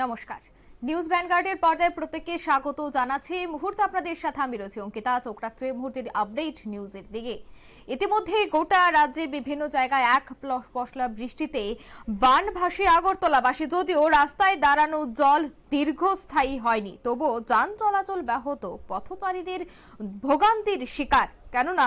নমস্কার নিউজ ভ্যানগার্ডের পর্দায় প্রত্যেককে স্বাগত জানাচ্ছি এই মুহূর্তে আপনাদের সাথে আমি রয়েছি অঙ্কিতা চোখ রাখছে এই মুহূর্তের আপডেট নিউজের দিকে ইতিমধ্যে গোটা রাজ্যের বিভিন্ন জায়গায় এক পশলা বৃষ্টিতে বান ভাসে আগরতলাবাসী যদিও রাস্তায় দাঁড়ানো জল দীর্ঘস্থায়ী হয়নি তবুও যান চলাচল ব্যাহত পথচারীদের ভোগান্তির শিকার কেননা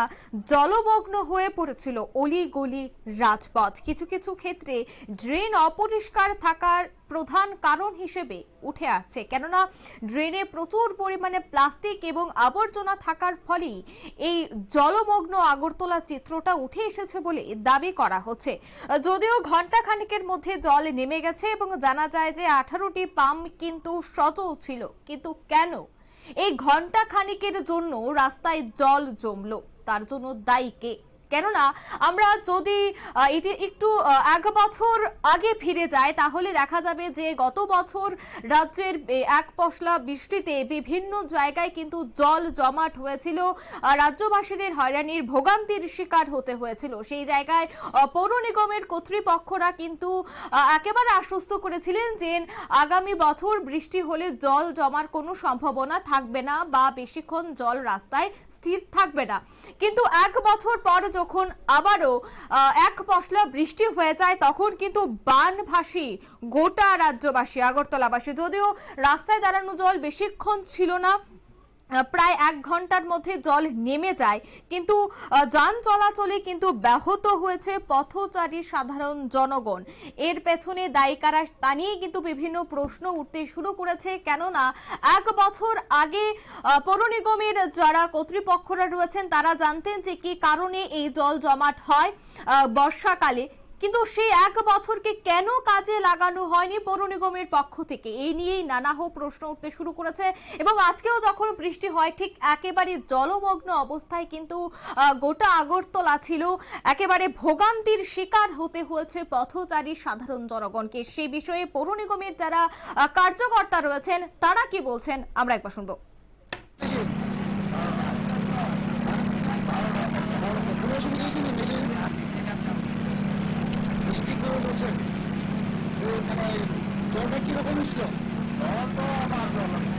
জলমগ্ন হয়ে পড়েছিল অলিগলি রাজপথ কিছু কিছু ক্ষেত্রে ড্রেন অপরিষ্কার থাকার প্রধান কারণ হিসেবে উঠে আসছে কেননা ড্রেনে প্রচুর পরিমাণে প্লাস্টিক এবং আবর্জনা থাকার ফলেই এই জলমগ্ন আগরতলা চিত্রটা উঠে এসেছে বলে দাবি করা হচ্ছে যদিও ঘন্টা খানিকের মধ্যে জল নেমে গেছে এবং জানা যায় যে আঠারোটি পাম্প কিন্তু সচল ছিল কিন্তু কেন এই ঘন্টা খানিকের জন্য রাস্তায় জল জমলো তার জন্য দায়ী কে কেননা আমরা যদি একটু এক বছর আগে ফিরে যায় তাহলে দেখা যাবে যে গত বছর রাজ্যের এক পশলা বৃষ্টিতে বিভিন্ন জায়গায় কিন্তু জল জমাট হয়েছিল রাজ্যবাসীদের হয়রানির ভোগান্তির শিকার হতে হয়েছিল সেই জায়গায় পৌর নিগমের কর্তৃপক্ষরা কিন্তু একেবারে আশ্বস্ত করেছিলেন যে আগামী বছর বৃষ্টি হলে জল জমার কোনো সম্ভাবনা থাকবে না বা বেশিক্ষণ জল রাস্তায় স্থির থাকবে না কিন্তু এক বছর পর যখন আবারও এক পশলা বৃষ্টি হয়ে যায় তখন কিন্তু বানভাসী গোটা রাজ্যবাসী আগরতলাবাসী যদিও রাস্তায় দাঁড়ানো জল বেশিক্ষণ ছিল না প্রায় এক ঘন্টার মধ্যে জল নেমে যায় কিন্তু যান চলাচলে কিন্তু ব্যাহত হয়েছে পথচারী সাধারণ জনগণ এর পেছনে দায়ী কারা তা নিয়ে কিন্তু বিভিন্ন প্রশ্ন উঠতে শুরু করেছে কেননা এক বছর আগে পৌর নিগমের যারা কর্তৃপক্ষরা রয়েছেন তারা জানতেন যে কি কারণে এই জল জমাট হয় বর্ষাকালে কিন্তু সেই এক বছরকে কেন কাজে লাগানো হয়নি পৌর নিগমের পক্ষ থেকে এই নিয়েই নানা প্রশ্ন উঠতে শুরু করেছে এবং আজকেও যখন বৃষ্টি হয় ঠিক একেবারে জলমগ্ন অবস্থায় কিন্তু গোটা আগরতলা ছিল একেবারে ভোগান্তির শিকার হতে হয়েছে পথচারী সাধারণ জনগণকে সে বিষয়ে পৌর নিগমের যারা কার্যকর্তা রয়েছেন তারা কি বলছেন আমরা একবার শুনবো いう手前、どんな記録にしろ。どん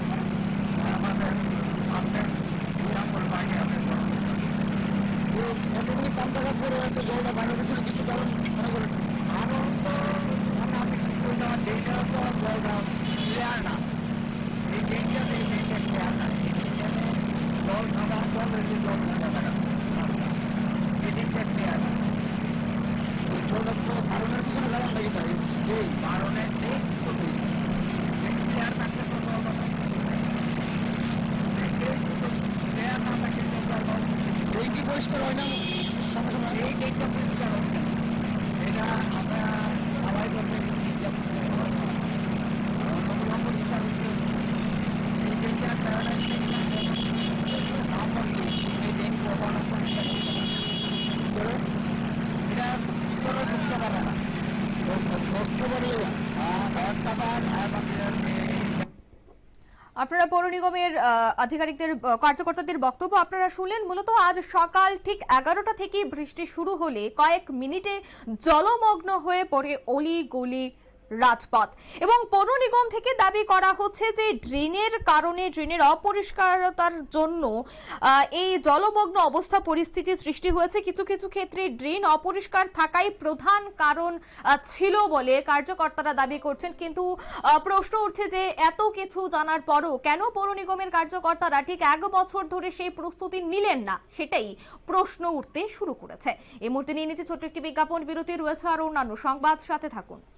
আপনারা পৌর নিগমের আধিকারিকদের কার্যকর্তাদের বক্তব্য আপনারা শুনলেন মূলত আজ সকাল ঠিক এগারোটা থেকে বৃষ্টি শুরু হলে কয়েক মিনিটে জলমগ্ন হয়ে পড়ে অলি গলি রাজপথ এবং পৌর নিগম থেকে দাবি করা হচ্ছে যে ড্রেনের কারণে ড্রেনের অপরিষ্কারতার জন্য এই জলমগ্ন অবস্থা পরিস্থিতি সৃষ্টি হয়েছে কিছু কিছু ক্ষেত্রে ড্রেন অপরিষ্কার থাকাই প্রধান কারণ ছিল বলে কার্যকর্তারা দাবি করছেন কিন্তু প্রশ্ন উঠছে যে এত কিছু জানার পরও কেন পৌর নিগমের কার্যকর্তারা ঠিক এক বছর ধরে সেই প্রস্তুতি নিলেন না সেটাই প্রশ্ন উঠতে শুরু করেছে এই মুহূর্তে নিয়ে নিচ্ছে ছোট্ট একটি বিজ্ঞাপন বিরতি রয়েছে আর অন্যান্য সংবাদ সাথে থাকুন